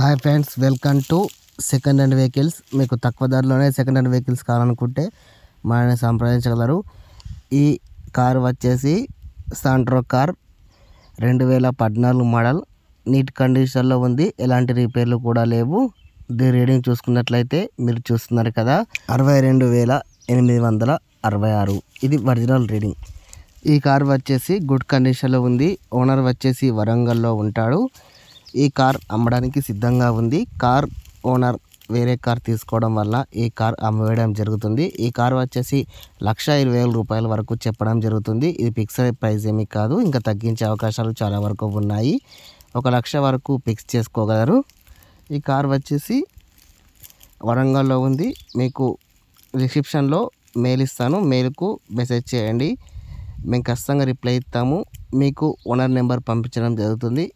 hi friends welcome to second hand vehicles మీకు తక్కువ ధరలోనే second hand vehicles కావాలనుకుంటే మనల్ని సంప్రదించగలరు ఈ కారు వచ్చేసి సాంట్రో కార్ రెండు వేల పద్నాలుగు మోడల్ నీట్ కండిషన్లో ఉంది ఎలాంటి రిపేర్లు కూడా లేవు దీని రీడింగ్ చూసుకున్నట్లయితే మీరు చూస్తున్నారు కదా అరవై రెండు వేల ఎనిమిది వందల అరవై ఆరు ఇది ఒరిజినల్ రీడింగ్ ఈ కారు వచ్చేసి గుడ్ కండిషన్లో ఉంది ఓనర్ వచ్చేసి వరంగల్లో ఉంటాడు ఈ కార్ అమ్మడానికి సిద్ధంగా ఉంది కార్ ఓనర్ వేరే కార్ తీసుకోవడం వల్ల ఈ కార్ అమ్మవేయడం జరుగుతుంది ఈ కార్ వచ్చేసి లక్ష ఇరవై వేల రూపాయల వరకు చెప్పడం జరుగుతుంది ఇది ఫిక్స్డ్ ప్రైస్ ఏమీ కాదు ఇంకా తగ్గించే అవకాశాలు చాలా వరకు ఉన్నాయి ఒక లక్ష వరకు ఫిక్స్ చేసుకోగలరు ఈ కార్ వచ్చేసి వరంగల్లో ఉంది మీకు రిసెప్షన్లో మెయిల్ ఇస్తాను మెయిల్కు మెసేజ్ చేయండి మేము ఖచ్చితంగా రిప్లై ఇస్తాము మీకు ఓనర్ నెంబర్ పంపించడం జరుగుతుంది